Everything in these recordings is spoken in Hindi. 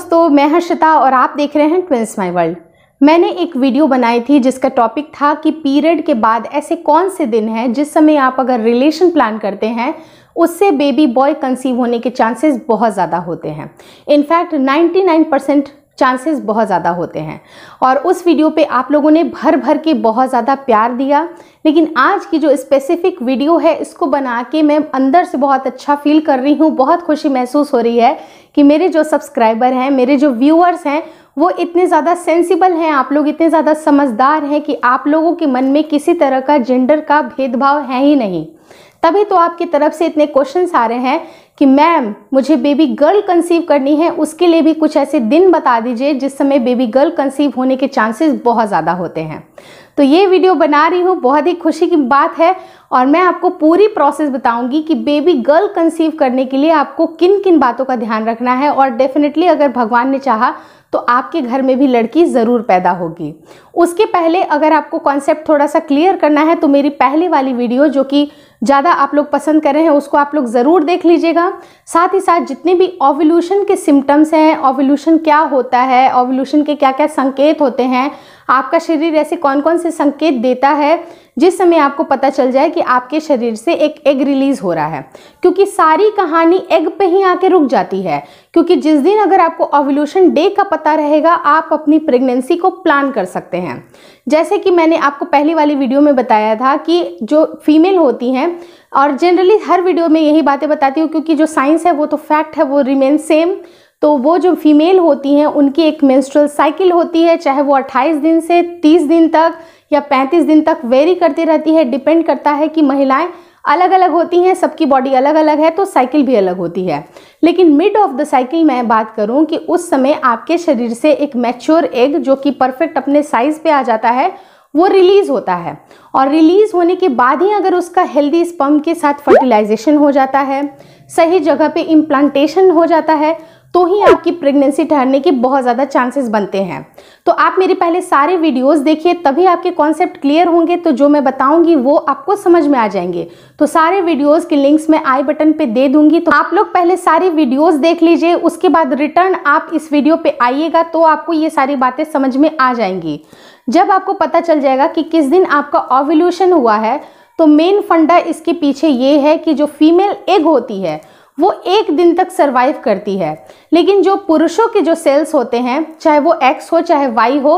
दोस्तों मैं हर्षिता और आप देख रहे हैं ट्विंस माई वर्ल्ड मैंने एक वीडियो बनाई थी जिसका टॉपिक था कि पीरियड के बाद ऐसे कौन से दिन हैं जिस समय आप अगर रिलेशन प्लान करते हैं उससे बेबी बॉय कंसीव होने के चांसेस बहुत ज़्यादा होते हैं इनफैक्ट 99 परसेंट चांसेस बहुत ज़्यादा होते हैं और उस वीडियो पे आप लोगों ने भर भर के बहुत ज़्यादा प्यार दिया लेकिन आज की जो स्पेसिफिक वीडियो है इसको बना के मैं अंदर से बहुत अच्छा फील कर रही हूँ बहुत खुशी महसूस हो रही है कि मेरे जो सब्सक्राइबर हैं मेरे जो व्यूअर्स हैं वो इतने ज़्यादा सेंसिबल हैं आप लोग इतने ज़्यादा समझदार हैं कि आप लोगों के मन में किसी तरह का जेंडर का भेदभाव है ही नहीं तभी तो आपकी तरफ से इतने क्वेश्चन आ रहे हैं कि मैम मुझे बेबी गर्ल कंसीव करनी है उसके लिए भी कुछ ऐसे दिन बता दीजिए जिस समय बेबी गर्ल कंसीव होने के चांसेस बहुत ज़्यादा होते हैं तो ये वीडियो बना रही हूँ बहुत ही खुशी की बात है और मैं आपको पूरी प्रोसेस बताऊंगी कि बेबी गर्ल कंसीव करने के लिए आपको किन किन बातों का ध्यान रखना है और डेफिनेटली अगर भगवान ने चाहा तो आपके घर में भी लड़की ज़रूर पैदा होगी उसके पहले अगर आपको कॉन्सेप्ट थोड़ा सा क्लियर करना है तो मेरी पहले वाली वीडियो जो कि ज़्यादा आप लोग पसंद कर रहे हैं उसको आप लोग ज़रूर देख लीजिएगा साथ ही साथ जितने भी ओवल्यूशन के सिम्टम्स हैं ओवल्यूशन क्या होता है ओवल्यूशन के क्या क्या संकेत होते हैं आपका शरीर ऐसे कौन कौन से से संकेत देता है जिस समय आपको पता चल जाए कि आपके शरीर से एक एग रिलीज हो रहा है क्योंकि सारी कहानी एग पे ही आके रुक जाती है क्योंकि जिस दिन अगर आपको ओवल्यूशन डे का पता रहेगा आप अपनी प्रेगनेंसी को प्लान कर सकते हैं जैसे कि मैंने आपको पहली वाली वीडियो में बताया था कि जो फीमेल होती हैं और जनरली हर वीडियो में यही बातें बताती हूँ क्योंकि जो साइंस है वो तो फैक्ट है वो रिमेन सेम तो वो जो फीमेल होती हैं उनकी एक मेंस्ट्रुअल साइकिल होती है चाहे वो 28 दिन से 30 दिन तक या 35 दिन तक वेरी करती रहती है डिपेंड करता है कि महिलाएं अलग अलग होती हैं सबकी बॉडी अलग अलग है तो साइकिल भी अलग होती है लेकिन मिड ऑफ द साइकिल मैं बात करूं कि उस समय आपके शरीर से एक मैच्योर एग जो कि परफेक्ट अपने साइज़ पे आ जाता है वो रिलीज़ होता है और रिलीज़ होने के बाद ही अगर उसका हेल्दी स्पम के साथ फर्टिलाइजेशन हो जाता है सही जगह पे इम्प्लांटेशन हो जाता है तो ही आपकी प्रेगनेंसी ठहरने के बहुत ज़्यादा चांसेस बनते हैं तो आप मेरे पहले सारे वीडियोस देखिए तभी आपके कॉन्सेप्ट क्लियर होंगे तो जो मैं बताऊंगी वो आपको समझ में आ जाएंगे तो सारे वीडियोस के लिंक्स मैं आई बटन पे दे दूंगी तो आप लोग पहले सारे वीडियोस देख लीजिए उसके बाद रिटर्न आप इस वीडियो पे आइएगा तो आपको ये सारी बातें समझ में आ जाएंगी जब आपको पता चल जाएगा कि किस दिन आपका ऑवल्यूशन हुआ है तो मेन फंडा इसके पीछे ये है कि जो फीमेल एग होती है वो एक दिन तक सर्वाइव करती है लेकिन जो पुरुषों के जो सेल्स होते हैं चाहे वो एक्स हो चाहे वाई हो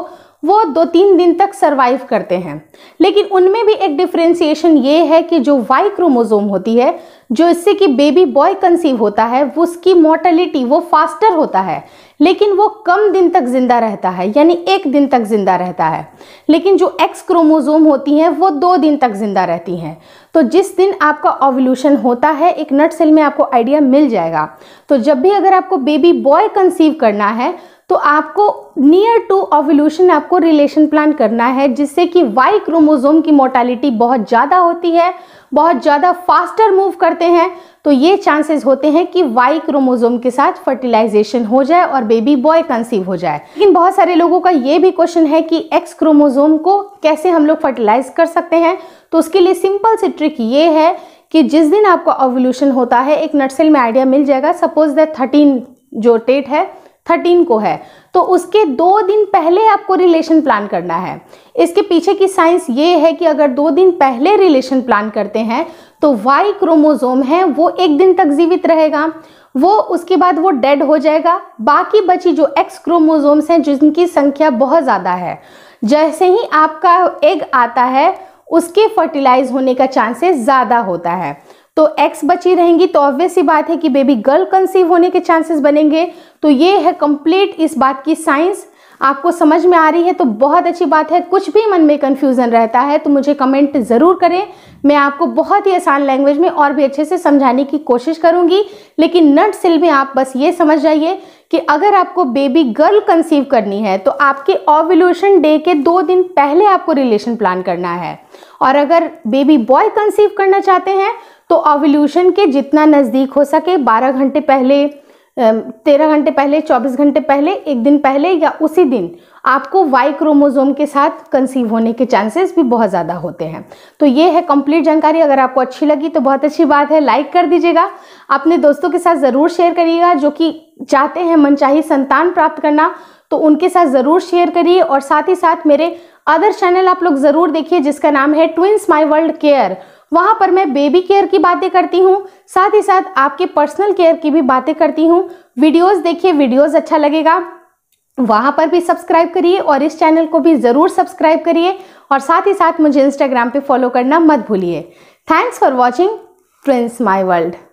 वो दो तीन दिन तक सर्वाइव करते हैं लेकिन उनमें भी एक डिफ्रेंसीशन ये है कि जो वाई क्रोमोजोम होती है जो इससे कि बेबी बॉय कंसीव होता है वो उसकी मोर्टलिटी वो फास्टर होता है लेकिन वो कम दिन तक जिंदा रहता है यानी एक दिन तक जिंदा रहता है लेकिन जो एक्स क्रोमोजोम होती हैं वो दो दिन तक जिंदा रहती हैं तो जिस दिन आपका ओवल्यूशन होता है एक नट सेल में आपको आइडिया मिल जाएगा तो जब भी अगर आपको बेबी बॉय कंसीव करना है तो आपको नियर टू ऑवल्यूशन आपको रिलेशन प्लान करना है जिससे कि वाई क्रोमोजोम की मोर्टालिटी बहुत ज़्यादा होती है बहुत ज़्यादा फास्टर मूव करते हैं तो ये चांसेस होते हैं कि वाई क्रोमोजोम के साथ फर्टिलाइजेशन हो जाए और बेबी बॉय कंसीव हो जाए लेकिन बहुत सारे लोगों का ये भी क्वेश्चन है कि एक्स क्रोमोजोम को कैसे हम लोग फर्टिलाइज कर सकते हैं तो उसके लिए सिंपल सी ट्रिक ये है कि जिस दिन आपका ओवल्यूशन होता है एक नर्सल में आइडिया मिल जाएगा सपोज दैट थर्टीन जो टेट है थर्टीन को है तो उसके दो दिन पहले आपको रिलेशन प्लान करना है इसके पीछे की साइंस ये है कि अगर दो दिन पहले रिलेशन प्लान करते हैं तो वाई क्रोमोजोम है वो एक दिन तक जीवित रहेगा वो उसके बाद वो डेड हो जाएगा बाकी बची जो एक्स क्रोमोजोम्स हैं जिनकी संख्या बहुत ज़्यादा है जैसे ही आपका एग आता है उसके फर्टिलाइज होने का चांसेस ज़्यादा होता है तो एक्स बची रहेंगी तो ऑब्वियस ही बात है कि बेबी गर्ल कंसीव होने के चांसेस बनेंगे तो ये है कंप्लीट इस बात की साइंस आपको समझ में आ रही है तो बहुत अच्छी बात है कुछ भी मन में कन्फ्यूज़न रहता है तो मुझे कमेंट ज़रूर करें मैं आपको बहुत ही आसान लैंग्वेज में और भी अच्छे से समझाने की कोशिश करूंगी लेकिन नट सिल में आप बस ये समझ जाइए कि अगर आपको बेबी गर्ल कंसीव करनी है तो आपके ऑवल्यूशन डे के दो दिन पहले आपको रिलेशन प्लान करना है और अगर बेबी बॉय कंसीव करना चाहते हैं तो ओवल्यूशन के जितना नज़दीक हो सके 12 घंटे पहले तेरह घंटे पहले चौबीस घंटे पहले एक दिन पहले या उसी दिन आपको वाई क्रोमोजोम के साथ कंसीव होने के चांसेस भी बहुत ज़्यादा होते हैं तो ये है कंप्लीट जानकारी अगर आपको अच्छी लगी तो बहुत अच्छी बात है लाइक कर दीजिएगा अपने दोस्तों के साथ ज़रूर शेयर करिएगा जो कि चाहते हैं मनचाही संतान प्राप्त करना तो उनके साथ ज़रूर शेयर करिए और साथ ही साथ मेरे अदर चैनल आप लोग ज़रूर देखिए जिसका नाम है ट्विंस माई वर्ल्ड केयर वहाँ पर मैं बेबी केयर की बातें करती हूँ साथ ही साथ आपके पर्सनल केयर की भी बातें करती हूँ वीडियोस देखिए वीडियोस अच्छा लगेगा वहाँ पर भी सब्सक्राइब करिए और इस चैनल को भी ज़रूर सब्सक्राइब करिए और साथ ही साथ मुझे इंस्टाग्राम पे फॉलो करना मत भूलिए thanks for watching Prince my world